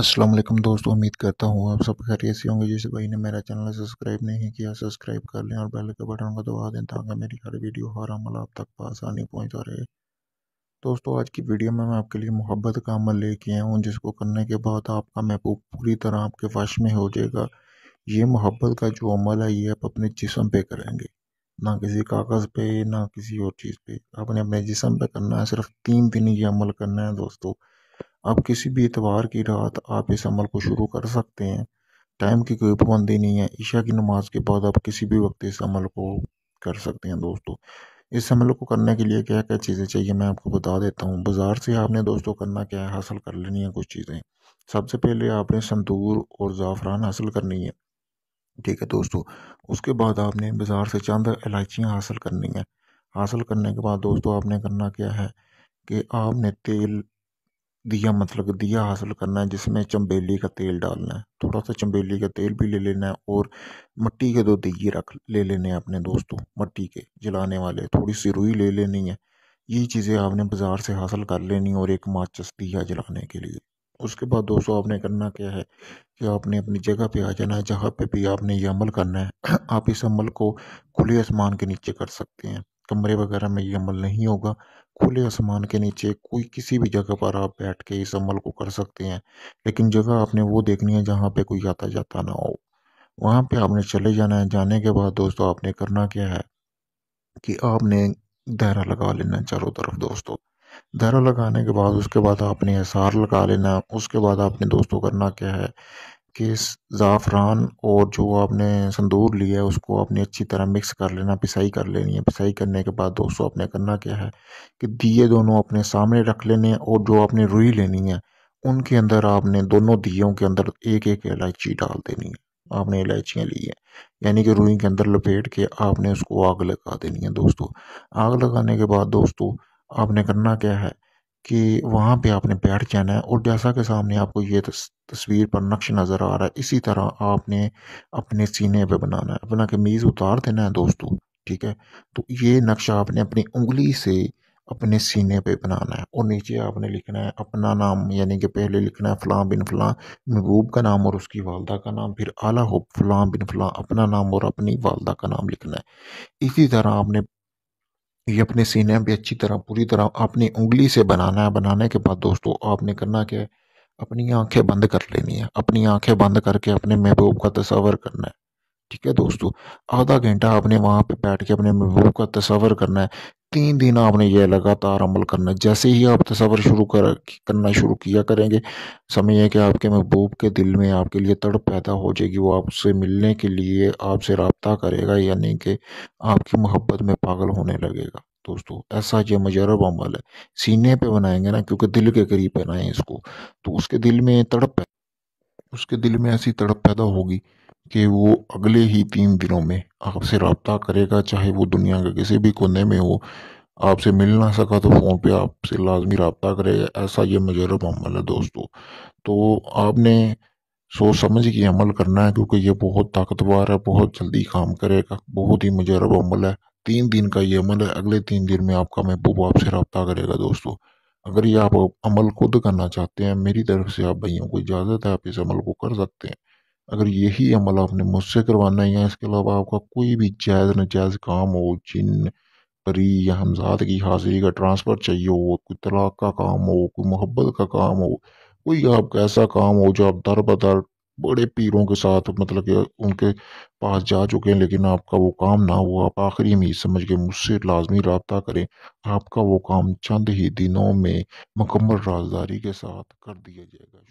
अस्सलाम वालेकुम दोस्तों उम्मीद करता हूँ आप सब खैरियत से होंगे जिस भाई ने मेरा चैनल सब्सक्राइब नहीं किया सब्सक्राइब कर लें और बेल के बटन को दबा दें ताकि मेरी हर वीडियो हर अमल आप तक आसानी पहुँचा रहे दोस्तों आज की वीडियो में मैं आपके लिए मोहब्बत का अमल लेके आया हूँ जिसको करने के बाद आपका महबूब पूरी तरह आपके वश में हो जाएगा ये मोहब्बत का जो अमल है ये आप अपने जिसम पर करेंगे ना किसी कागज़ पर ना किसी और चीज़ पर आपने अपने जिसम पर करना है सिर्फ तीन दिन ये अमल करना है दोस्तों आप किसी भी इतवार की रात आप इस अमल को शुरू कर सकते हैं टाइम की कोई पाबंदी नहीं है ईशा की नमाज के बाद आप किसी भी वक्त इस अमल को कर सकते हैं दोस्तों इस अमल को करने के लिए क्या क्या चीज़ें चाहिए मैं आपको बता देता हूँ बाज़ार से आपने दोस्तों करना क्या है हासिल कर लेनी है कुछ चीज़ें सबसे पहले आपने संतूर और ज़ाफ़रान हासिल करनी है ठीक है दोस्तों उसके बाद आपने बाज़ार से चंद इलायचियाँ हासिल करनी है हासिल करने के बाद दोस्तों आपने करना क्या है कि आपने तेल दिया मतलब दिया हासिल करना है जिसमें चम्बेली का तेल डालना है थोड़ा सा चम्बेली का तेल भी ले लेना है और मट्टी के दो दिए रख ले लेने हैं अपने दोस्तों मट्टी के जलाने वाले थोड़ी सी रुई ले लेनी है ये चीज़ें आपने बाज़ार से हासिल कर लेनी और एक माचिस दिया जलाने के लिए उसके बाद दोस्तों आपने करना क्या है कि आपने अपनी जगह पे आ जाना है जहाँ पे भी आपने ये अमल करना है आप इस अमल को खुले आसमान के नीचे कर सकते हैं कमरे वगैरह में ये अमल नहीं होगा खुले आसमान के नीचे कोई किसी भी जगह पर आप बैठ के इस अमल को कर सकते हैं लेकिन जगह आपने वो देखनी है जहाँ पे कोई आता जाता ना हो वहाँ पे आपने चले जाना है जाने के बाद दोस्तों आपने करना क्या है कि आपने दायरा लगा लेना है चारों तरफ दोस्तों दायरा लगाने के बाद उसके बाद आपने एसार लगा लेना उसके बाद आपने दोस्तों करना क्या है कि ज़ाफ़रान और जो आपने संदूर लिया है उसको आपने अच्छी तरह मिक्स कर लेना पिसाई कर लेनी है पिसाई करने के बाद दोस्तों आपने करना क्या है कि दिए दोनों अपने सामने रख लेने और जो आपने रुई लेनी है उनके अंदर आपने दोनों दियों के अंदर एक एक इलायची डाल देनी है आपने इलायचियाँ ली है यानी कि रुई के अंदर लपेट के आपने उसको आग लगा देनी है दोस्तों आग लगाने के बाद दोस्तों आपने करना क्या है कि वहाँ पे आपने बैठ जाना है और जैसा कि सामने आपको ये तस्वीर पर नक्श नज़र आ रहा है इसी तरह आपने अपने सीने पे बनाना है अपना कमीज़ उतार देना है दोस्तों ठीक है तो ये नक्शा आपने अपनी उंगली से अपने सीने पे बनाना है और नीचे आपने लिखना है अपना नाम यानी कि पहले लिखना है फ़लाँ बिन फ़लाँ महबूब का नाम और उसकी वालदा का नाम फिर आला हो फ़लाँ बिन फ़लाँ अपना नाम और अपनी वालदा का नाम लिखना है इसी तरह आपने ये अपने सीने भी अच्छी तरह पूरी तरह अपनी उंगली से बनाना है बनाने के बाद दोस्तों आपने करना क्या है अपनी आंखें बंद कर लेनी है अपनी आंखें बंद करके अपने महबूब का तस्वर करना है ठीक है दोस्तों आधा घंटा आपने वहाँ पे बैठ के अपने महबूब का तस्वर करना है तीन दिन आपने यह लगातार अमल करना जैसे ही आप तस्वर शुरू कर करना शुरू किया करेंगे समय है कि आपके महबूब के दिल में आपके लिए तड़प पैदा हो जाएगी वो आपसे मिलने के लिए आपसे रबता करेगा यानी कि आपकी मोहब्बत में पागल होने लगेगा दोस्तों ऐसा ये मजरब अमल है सीने पे बनाएंगे ना क्योंकि दिल के करीब बनाएं इसको तो उसके दिल में तड़प उसके दिल में ऐसी तड़प पैदा होगी कि वो अगले ही तीन दिनों में आपसे रबता करेगा चाहे वो दुनिया के किसी भी कोने में हो आपसे मिल ना सका तो फ़ोन पे आपसे लाजमी रबता करेगा ऐसा ये मजरब अमल है दोस्तों तो आपने सोच समझ के अमल करना है क्योंकि ये बहुत ताकतवर है बहुत जल्दी काम करेगा बहुत ही मजरब अमल है तीन दिन का ये अमल है अगले तीन दिन में आपका महबूब आपसे रबता करेगा दोस्तों अगर ये आप अमल खुद करना चाहते हैं मेरी तरफ से आप भैया को इजाज़त है आप इस अमल को कर सकते हैं अगर यही अमल आपने मुझसे करवाना है या इसके अलावा आपका कोई भी जायज़ नजायज़ काम हो जिन परी या हमजाद की हाजिरी का ट्रांसफ़र चाहिए हो कोई तलाक का काम हो कोई मोहब्बत का काम हो कोई आपका ऐसा काम हो जो आप दर बदर बड़े पीरों के साथ मतलब कि उनके पास जा चुके हैं लेकिन आपका वो काम ना हो आप आखिरी में समझ के मुझसे लाजमी रबता करें आपका वो काम चंद ही दिनों में मकम्मल राजदारी के साथ कर दिया जाएगा